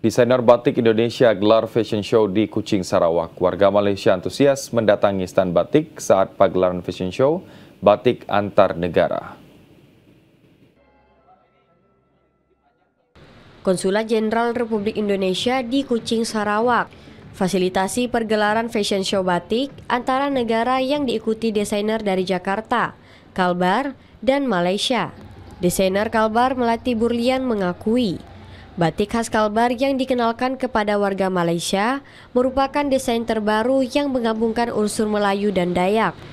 Desainer batik Indonesia gelar fashion show di Kuching Sarawak. Warga Malaysia antusias mendatangi stand batik saat pagelaran fashion show batik antar negara. Konsulat Jenderal Republik Indonesia di Kuching Sarawak fasilitasi pergelaran fashion show batik antara negara yang diikuti desainer dari Jakarta, Kalbar, dan Malaysia. Desainer Kalbar Melati Burlian mengakui Batik khas Kalbar yang dikenalkan kepada warga Malaysia merupakan desain terbaru yang menggabungkan unsur Melayu dan Dayak –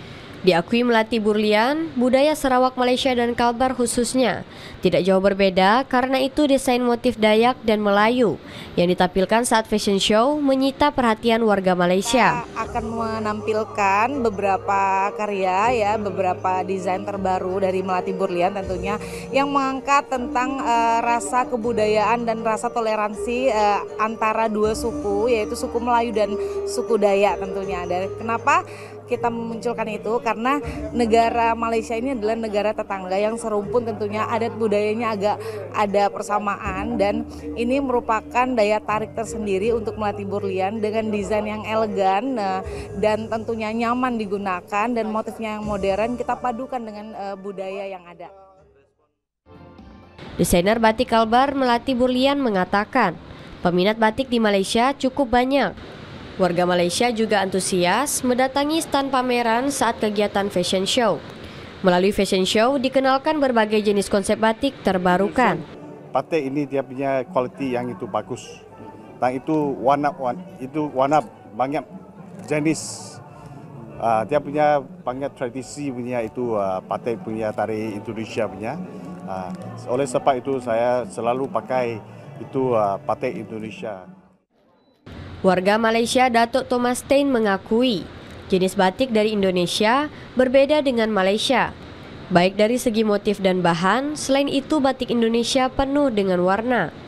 Diakui melati Burlian, budaya Sarawak Malaysia dan Kalbar khususnya tidak jauh berbeda karena itu desain motif Dayak dan Melayu yang ditampilkan saat fashion show menyita perhatian warga Malaysia. Kita akan menampilkan beberapa karya ya, beberapa desain terbaru dari melati Burlian tentunya yang mengangkat tentang uh, rasa kebudayaan dan rasa toleransi uh, antara dua suku yaitu suku Melayu dan suku Dayak tentunya. Dan kenapa kita memunculkan itu karena karena negara Malaysia ini adalah negara tetangga yang serumpun tentunya adat budayanya agak ada persamaan dan ini merupakan daya tarik tersendiri untuk melatih burlian dengan desain yang elegan eh, dan tentunya nyaman digunakan dan motifnya yang modern kita padukan dengan eh, budaya yang ada. Desainer batik Kalbar Melati Burlian mengatakan, peminat batik di Malaysia cukup banyak Warga Malaysia juga antusias mendatangi stand pameran saat kegiatan fashion show. Melalui fashion show dikenalkan berbagai jenis konsep batik terbarukan. Batik ini dia punya quality yang itu bagus. Dan nah, itu warna itu warna banyak jenis. Uh, dia punya banyak tradisi punya itu uh, batik punya tari Indonesia punya. Ah, oleh sebab itu saya selalu pakai itu uh, batik Indonesia. Warga Malaysia Datuk Thomas Stein mengakui jenis batik dari Indonesia berbeda dengan Malaysia. Baik dari segi motif dan bahan, selain itu batik Indonesia penuh dengan warna.